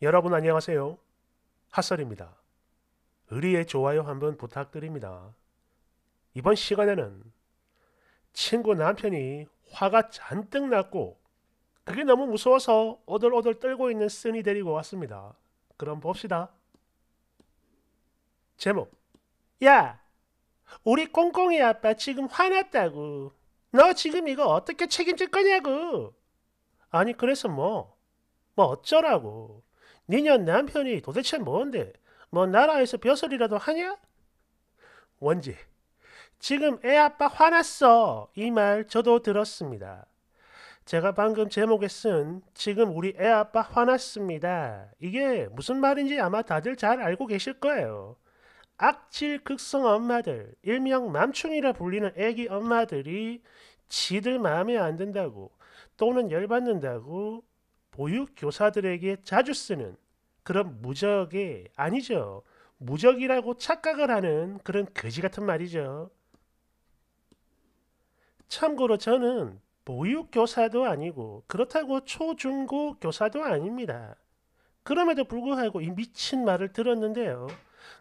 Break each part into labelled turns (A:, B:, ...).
A: 여러분 안녕하세요. 핫설입니다. 의리의 좋아요 한번 부탁드립니다. 이번 시간에는 친구 남편이 화가 잔뜩 났고 그게 너무 무서워서 오들오들 떨고 있는 쓴이 데리고 왔습니다. 그럼 봅시다. 제목 야! 우리 꽁꽁이 아빠 지금 화났다고. 너 지금 이거 어떻게 책임질 거냐고. 아니 그래서 뭐, 뭐 어쩌라고. 니년 남편이 도대체 뭔데? 뭐 나라에서 벼슬이라도 하냐? 원지, 지금 애 아빠 화났어. 이 말 저도 들었습니다. 제가 방금 제목에 쓴 지금 우리 애 아빠 화났습니다. 이게 무슨 말인지 아마 다들 잘 알고 계실 거예요. 악질 극성 엄마들, 일명 맘충이라 불리는 애기 엄마들이 지들 마음에 안 든다고 또는 열받는다고 보육교사들에게 자주 쓰는 그런 무적이 아니죠. 무적이라고 착각을 하는 그런 거지 같은 말이죠. 참고로 저는 보육교사도 아니고 그렇다고 초중고 교사도 아닙니다. 그럼에도 불구하고 이 미친 말을 들었는데요.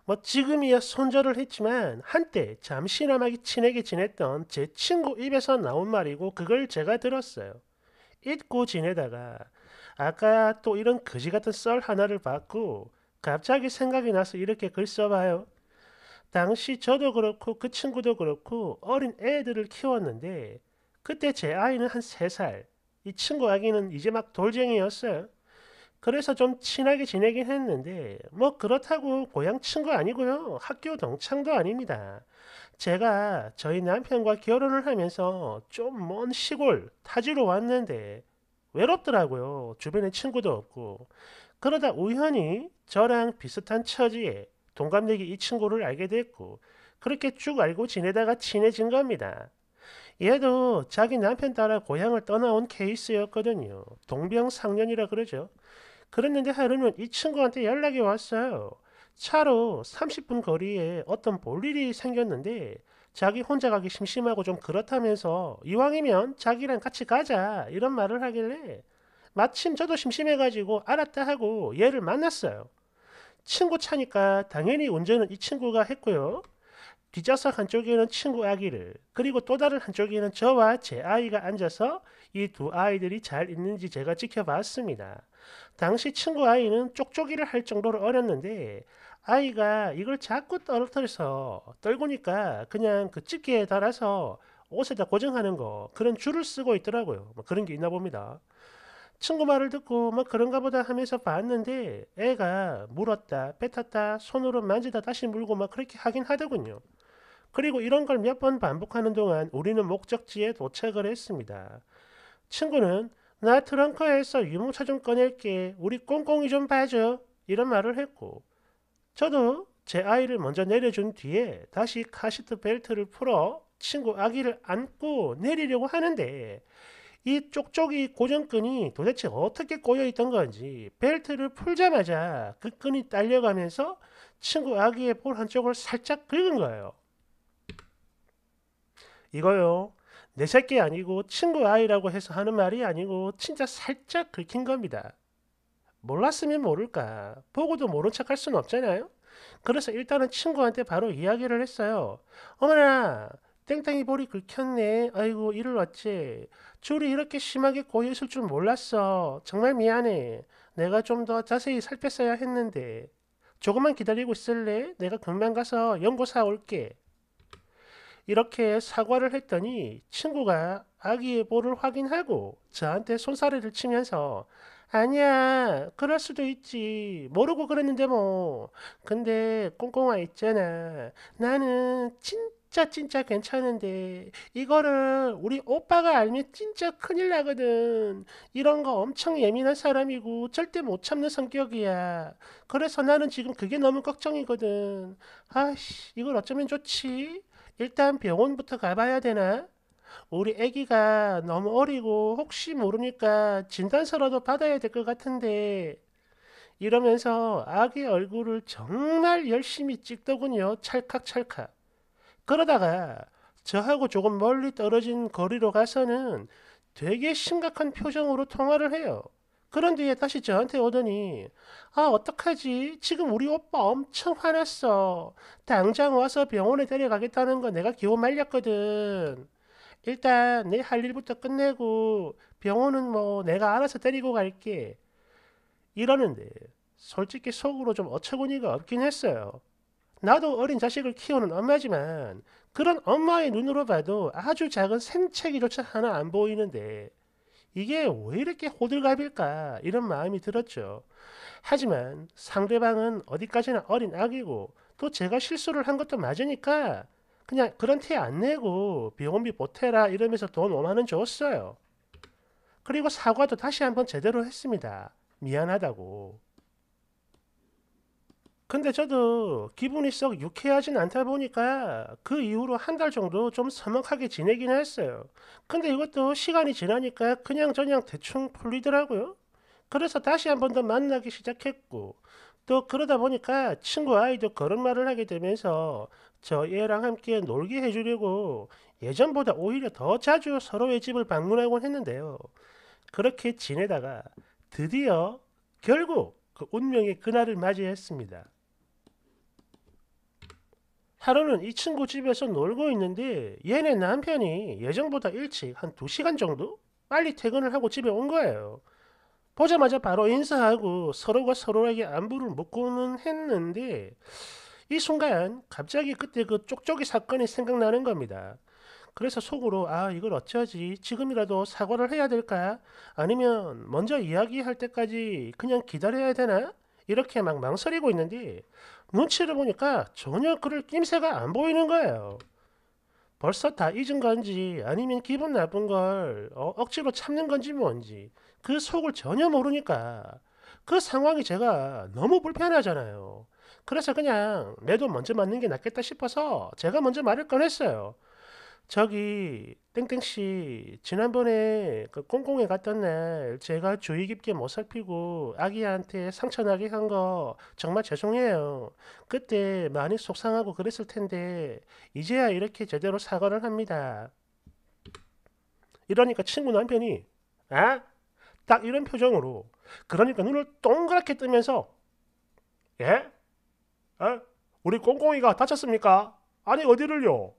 A: 뭐 지금이야 손절을 했지만 한때 잠시나마 친하게 지냈던 제 친구 입에서 나온 말이고 그걸 제가 들었어요. 잊고 지내다가 아까 또 이런 거지 같은 썰 하나를 봤고 갑자기 생각이 나서 이렇게 글 써봐요. 당시 저도 그렇고 그 친구도 그렇고 어린 애들을 키웠는데 그때 제 아이는 한3살이 친구 아기는 이제 막 돌쟁이였어요. 그래서 좀 친하게 지내긴 했는데 뭐 그렇다고 고향 친구 아니고요. 학교 동창도 아닙니다. 제가 저희 남편과 결혼을 하면서 좀 먼 시골 타지로 왔는데 외롭더라고요. 주변에 친구도 없고. 그러다 우연히 저랑 비슷한 처지에 동갑내기 이 친구를 알게 됐고 그렇게 쭉 알고 지내다가 친해진 겁니다. 얘도 자기 남편 따라 고향을 떠나온 케이스였거든요. 동병상련이라 그러죠. 그랬는데 하루는 이 친구한테 연락이 왔어요. 차로 30분 거리에 어떤 볼일이 생겼는데 자기 혼자 가기 심심하고 좀 그렇다면서 이왕이면 자기랑 같이 가자 이런 말을 하길래 마침 저도 심심해가지고 알았다 하고 얘를 만났어요. 친구 차니까 당연히 운전은 이 친구가 했고요. 뒷좌석 한쪽에는 친구 아기를 그리고 또 다른 한쪽에는 저와 제 아이가 앉아서 이 두 아이들이 잘 있는지 제가 지켜봤습니다. 당시 친구 아이는 쪽쪽이를 할 정도로 어렸는데 아이가 이걸 자꾸 떨어뜨려서 떨구니까 그냥 그 집게에 달아서 옷에다 고정하는 거 그런 줄을 쓰고 있더라고요. 뭐 그런 게 있나 봅니다. 친구 말을 듣고 뭐 그런가 보다 하면서 봤는데 애가 물었다 뱉었다 손으로 만지다 다시 물고 막 그렇게 하긴 하더군요. 그리고 이런 걸 몇 번 반복하는 동안 우리는 목적지에 도착을 했습니다. 친구는 나 트렁크에서 유모차 좀 꺼낼게 우리 꽁꽁이 좀 봐줘 이런 말을 했고 저도 제 아이를 먼저 내려준 뒤에 다시 카시트 벨트를 풀어 친구 아기를 안고 내리려고 하는데 이 쪽쪽이 고정끈이 도대체 어떻게 꼬여 있던 건지 벨트를 풀자마자 그 끈이 딸려가면서 친구 아기의 볼 한쪽을 살짝 긁은 거예요. 이거요. 내 새끼 아니고 친구 아이라고 해서 하는 말이 아니고 진짜 살짝 긁힌 겁니다. 몰랐으면 모를까. 보고도 모른 척할 수는 없잖아요. 그래서 일단은 친구한테 바로 이야기를 했어요. 어머나, 땡땡이 볼이 긁혔네. 아이고, 이를 어찌. 줄이 이렇게 심하게 고여있을 줄 몰랐어. 정말 미안해. 내가 좀 더 자세히 살폈어야 했는데. 조금만 기다리고 있을래? 내가 금방 가서 연고 사올게. 이렇게 사과를 했더니 친구가 아기의 볼을 확인하고 저한테 손사래를 치면서 아니야 그럴 수도 있지 모르고 그랬는데 뭐 근데 꽁꽁아 있잖아 나는 진짜 진짜 괜찮은데 이거를 우리 오빠가 알면 진짜 큰일 나거든 이런 거 엄청 예민한 사람이고 절대 못 참는 성격이야 그래서 나는 지금 그게 너무 걱정이거든 아씨 이걸 어쩌면 좋지 일단 병원부터 가봐야 되나? 우리 애기가 너무 어리고 혹시 모르니까 진단서라도 받아야 될 것 같은데 이러면서 아기 얼굴을 정말 열심히 찍더군요. 찰칵찰칵. 그러다가 저하고 조금 멀리 떨어진 거리로 가서는 되게 심각한 표정으로 통화를 해요. 그런 뒤에 다시 저한테 오더니 아 어떡하지 지금 우리 오빠 엄청 화났어 당장 와서 병원에 데려가겠다는 거 내가 기호 말렸거든 일단 내 할 일부터 끝내고 병원은 뭐 내가 알아서 데리고 갈게 이러는데 솔직히 속으로 좀 어처구니가 없긴 했어요. 나도 어린 자식을 키우는 엄마지만 그런 엄마의 눈으로 봐도 아주 작은 생채기조차 하나 안 보이는데 이게 왜 이렇게 호들갑일까 이런 마음이 들었죠. 하지만 상대방은 어디까지나 어린 아기고 또 제가 실수를 한 것도 맞으니까 그냥 그런 티 안 내고 병원비 보태라 이러면서 돈 5만원 줬어요. 그리고 사과도 다시 한번 제대로 했습니다. 미안하다고. 근데 저도 기분이 썩 유쾌하진 않다 보니까 그 이후로 한 달 정도 좀 서먹하게 지내긴 했어요. 근데 이것도 시간이 지나니까 그냥저냥 대충 풀리더라고요. 그래서 다시 한번더 만나기 시작했고 또 그러다 보니까 친구 아이도 그런 말을 하게 되면서 저애랑 함께 놀게 해주려고 예전보다 오히려 더 자주 서로의 집을 방문하곤 했는데요. 그렇게 지내다가 드디어 결국 그 운명의 그날을 맞이했습니다. 하루는 이 친구 집에서 놀고 있는데 얘네 남편이 예정보다 일찍 한 두시간 정도 빨리 퇴근을 하고 집에 온 거예요. 보자마자 바로 인사하고 서로가 서로에게 안부를 묻고는 했는데 이 순간 갑자기 그때 그 쪽쪽이 사건이 생각나는 겁니다. 그래서 속으로 아 이걸 어쩌지 지금이라도 사과를 해야 될까 아니면 먼저 이야기할 때까지 그냥 기다려야 되나 이렇게 막 망설이고 있는데 눈치를 보니까 전혀 그럴 낌새가 안 보이는 거예요. 벌써 다 잊은 건지 아니면 기분 나쁜 걸 어, 억지로 참는 건지 뭔지 그 속을 전혀 모르니까 그 상황이 제가 너무 불편하잖아요. 그래서 그냥 매도 먼저 맞는 게 낫겠다 싶어서 제가 먼저 말을 꺼냈어요. 저기 땡땡씨 지난번에 그 꽁꽁에 갔던 날 제가 주의 깊게 못 살피고 아기한테 상처나게 한 거 정말 죄송해요. 그때 많이 속상하고 그랬을 텐데 이제야 이렇게 제대로 사과를 합니다. 이러니까 친구 남편이 아? 딱 이런 표정으로 그러니까 눈을 동그랗게 뜨면서 예? 에? 어? 우리 꽁꽁이가 다쳤습니까? 아니 어디를요?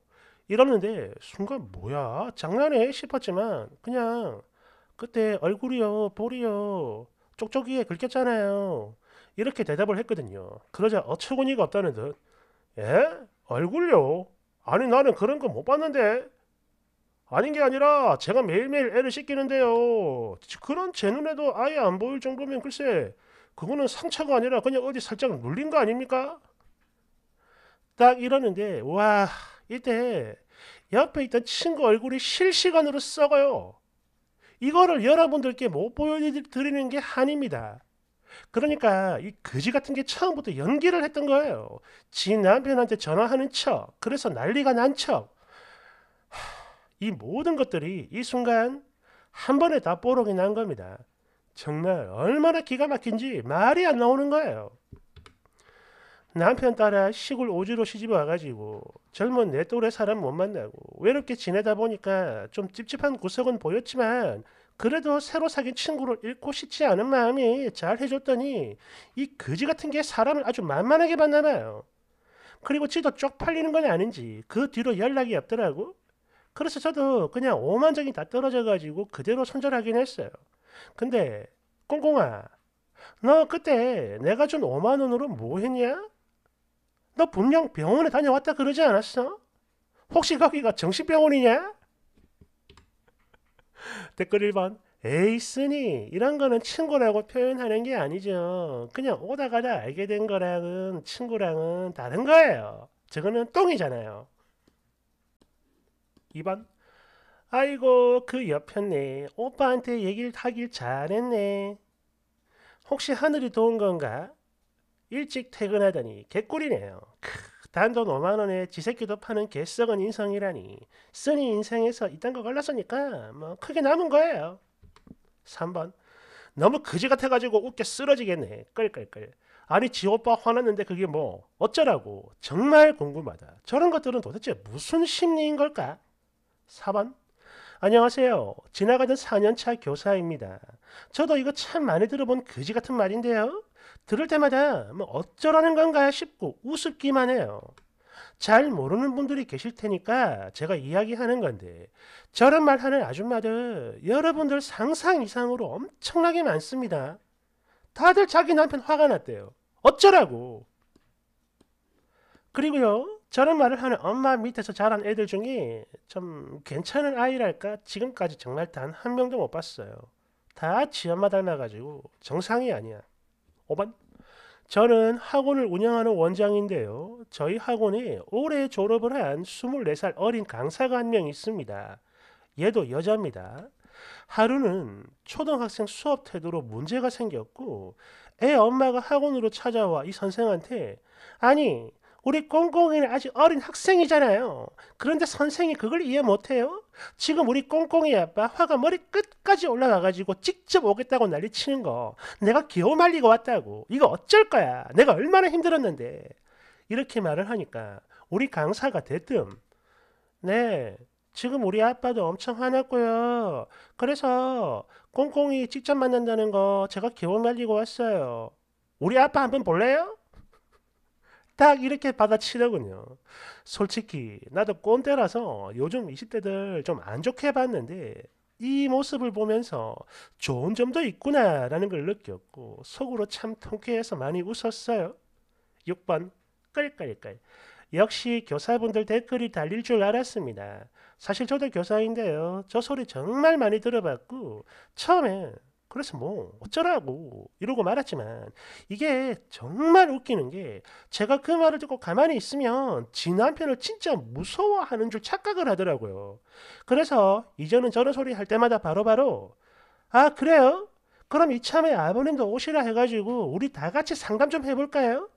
A: 이러는데 순간 뭐야 장난해 싶었지만 그냥 그때 얼굴이요 볼이요 쪽쪽이에 긁혔잖아요 이렇게 대답을 했거든요 그러자 어처구니가 없다는 듯 예? 얼굴요? 아니 나는 그런 거 못 봤는데 아닌 게 아니라 제가 매일매일 애를 씻기는데요. 그런 제 눈에도 아예 안 보일 정도면 글쎄 그거는 상처가 아니라 그냥 어디 살짝 눌린 거 아닙니까? 딱 이러는데 와 이때 옆에 있던 친구 얼굴이 실시간으로 썩어요. 이거를 여러분들께 못 보여드리는 게 한입니다. 그러니까 이 거지 같은 게 처음부터 연기를 했던 거예요. 지 남편한테 전화하는 척, 그래서 난리가 난 척, 이 모든 것들이 이 순간 한 번에 다 뽀록이 난 겁니다. 정말 얼마나 기가 막힌지 말이 안 나오는 거예요. 남편 따라 시골 오지로 시집 와가지고 젊은 내 또래 사람 못 만나고 외롭게 지내다 보니까 좀 찝찝한 구석은 보였지만 그래도 새로 사귄 친구를 잃고 싶지 않은 마음이 잘 해줬더니 이 거지 같은 게 사람을 아주 만만하게 만나 봐요. 그리고 지도 쪽팔리는 건 아닌지 그 뒤로 연락이 없더라고. 그래서 저도 그냥 오만정이다 떨어져가지고 그대로 손절하긴 했어요. 근데 꽁꽁아 너 그때 내가 준 5만원으로 뭐 했냐? 너 분명 병원에 다녀왔다 그러지 않았어? 혹시 거기가 정신병원이냐? 댓글 1번 에이 스니 이런 거는 친구라고 표현하는 게 아니죠. 그냥 오다 가다 알게 된 거랑은 친구랑은 다른 거예요. 저거는 똥이잖아요. 2번 아이고 그 옆편네 오빠한테 얘기를 하길 잘했네 혹시 하늘이 도운 건가? 일찍 퇴근하더니 개꿀이네요 크, 단돈 5만원에 지새끼도 파는 개썩은 인성이라니 쓰니 인생에서 이딴 거 걸렸으니까 뭐 크게 남은 거예요 3번 너무 그지 같아가지고 웃겨 쓰러지겠네 끌끌끌 아니 지 오빠 화났는데 그게 뭐 어쩌라고 정말 궁금하다 저런 것들은 도대체 무슨 심리인 걸까? 4번 안녕하세요. 지나가던 4년차 교사입니다. 저도 이거 참 많이 들어본 그지 같은 말인데요. 들을 때마다 뭐 어쩌라는 건가 싶고 우습기만 해요. 잘 모르는 분들이 계실 테니까 제가 이야기하는 건데 저런 말 하는 아줌마들 여러분들 상상 이상으로 엄청나게 많습니다. 다들 자기 남편 화가 났대요. 어쩌라고. 그리고요. 저런 말을 하는 엄마 밑에서 자란 애들 중에 좀 괜찮은 아이랄까 지금까지 정말 단 한 명도 못 봤어요. 다 지엄마 닮아가지고 정상이 아니야. 5번 저는 학원을 운영하는 원장인데요. 저희 학원에 올해 졸업을 한 24살 어린 강사가 한 명 있습니다. 얘도 여자입니다. 하루는 초등학생 수업 태도로 문제가 생겼고 애 엄마가 학원으로 찾아와 이 선생한테 아니 우리 꽁꽁이는 아직 어린 학생이잖아요. 그런데 선생이 그걸 이해 못해요? 지금 우리 꽁꽁이 아빠 화가 머리 끝까지 올라가가지고 직접 오겠다고 난리치는 거. 내가 기어 말리고 왔다고. 이거 어쩔 거야. 내가 얼마나 힘들었는데. 이렇게 말을 하니까 우리 강사가 대뜸 네 지금 우리 아빠도 엄청 화났고요. 그래서 꽁꽁이 직접 만난다는 거 제가 기어 말리고 왔어요. 우리 아빠 한번 볼래요? 딱 이렇게 받아치더군요. 솔직히 나도 꼰대라서 요즘 20대들 좀 안 좋게 봤는데 이 모습을 보면서 좋은 점도 있구나라는 걸 느꼈고 속으로 참 통쾌해서 많이 웃었어요. 6번 깔깔깔 역시 교사분들 댓글이 달릴 줄 알았습니다. 사실 저도 교사인데요. 저 소리 정말 많이 들어봤고 처음에 그래서 뭐 어쩌라고 이러고 말았지만 이게 정말 웃기는 게 제가 그 말을 듣고 가만히 있으면 지 남편을 진짜 무서워하는 줄 착각을 하더라고요. 그래서 이제는 저런 소리 할 때마다 바로바로 바로 아 그래요? 그럼 이참에 아버님도 오시라 해가지고 우리 다 같이 상담 좀 해볼까요?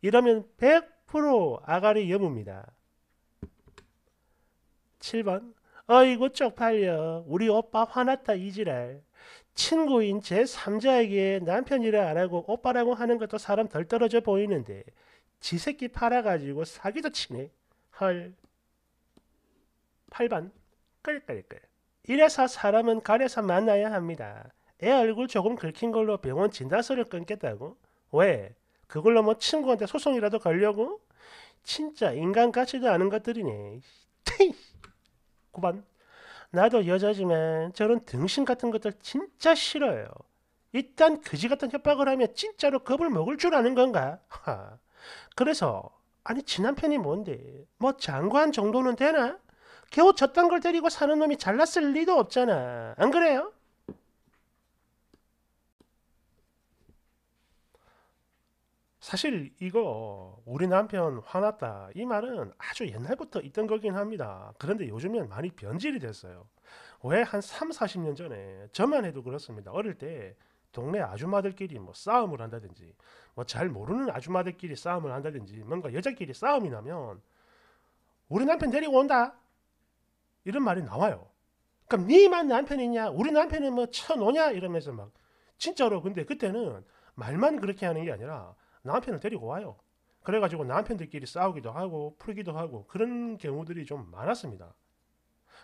A: 이러면 100% 아가리 여부입니다. 7번 어이구 쪽팔려 우리 오빠 화났다 이지랄 친구인 제3자에게 남편이라 안 하고 오빠라고 하는 것도 사람 덜 떨어져 보이는데 지 새끼 팔아가지고 사기도 치네. 헐. 8반. 끌끌끌. 이래서 사람은 가려서 만나야 합니다. 애 얼굴 조금 긁힌 걸로 병원 진단서를 끊겠다고? 왜? 그걸로 뭐 친구한테 소송이라도 걸려고? 진짜 인간 같지도 않은 것들이네. 9반. 나도 여자지만 저런 등신 같은 것들 진짜 싫어요. 일단 그지 같은 협박을 하면 진짜로 겁을 먹을 줄 아는 건가? 하. 그래서 아니 지난편이 뭔데? 뭐 장관 정도는 되나? 겨우 저딴 걸 데리고 사는 놈이 잘났을 리도 없잖아. 안 그래요? 사실 이거 우리 남편 화났다 이 말은 아주 옛날부터 있던 거긴 합니다. 그런데 요즘엔 많이 변질이 됐어요. 왜 한 3, 40년 전에 저만 해도 그렇습니다. 어릴 때 동네 아줌마들끼리 뭐 싸움을 한다든지 뭐 잘 모르는 아줌마들끼리 싸움을 한다든지 뭔가 여자끼리 싸움이 나면 우리 남편 데리고 온다 이런 말이 나와요. 그럼 그러니까 니만 남편이냐 우리 남편은 뭐 쳐놓냐 이러면서 막 진짜로 근데 그때는 말만 그렇게 하는 게 아니라 남편을 데리고 와요. 그래가지고 남편들끼리 싸우기도 하고 풀기도 하고 그런 경우들이 좀 많았습니다.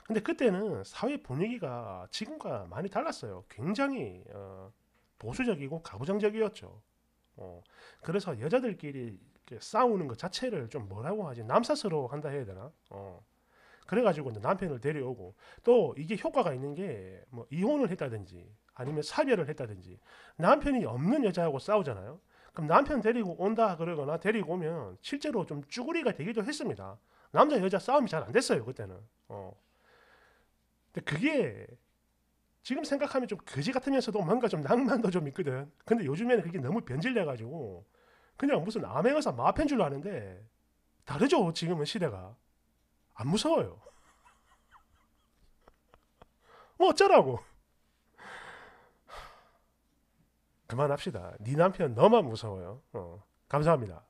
A: 근데 그때는 사회 분위기가 지금과 많이 달랐어요. 굉장히 어, 보수적이고 가부장적이었죠. 어, 그래서 여자들끼리 싸우는 것 자체를 좀 뭐라고 하지 남사스러워 한다 해야 되나? 어. 그래가지고 남편을 데려오고 또 이게 효과가 있는 게뭐 이혼을 했다든지 아니면 사별을 했다든지 남편이 없는 여자하고 싸우잖아요. 그럼 남편 데리고 온다 그러거나 데리고 오면 실제로 좀 쭈구리가 되기도 했습니다. 남자 여자 싸움이 잘 안 됐어요 그때는. 어. 근데 그게 지금 생각하면 좀 거지 같으면서도 뭔가 좀 낭만도 좀 있거든. 근데 요즘에는 그게 너무 변질돼 가지고 그냥 무슨 암행어사 마패인 줄 아는데 다르죠 지금은 시대가 안 무서워요. 뭐 어쩌라고? 그만합시다. 네 남편 너만 무서워요. 어, 감사합니다.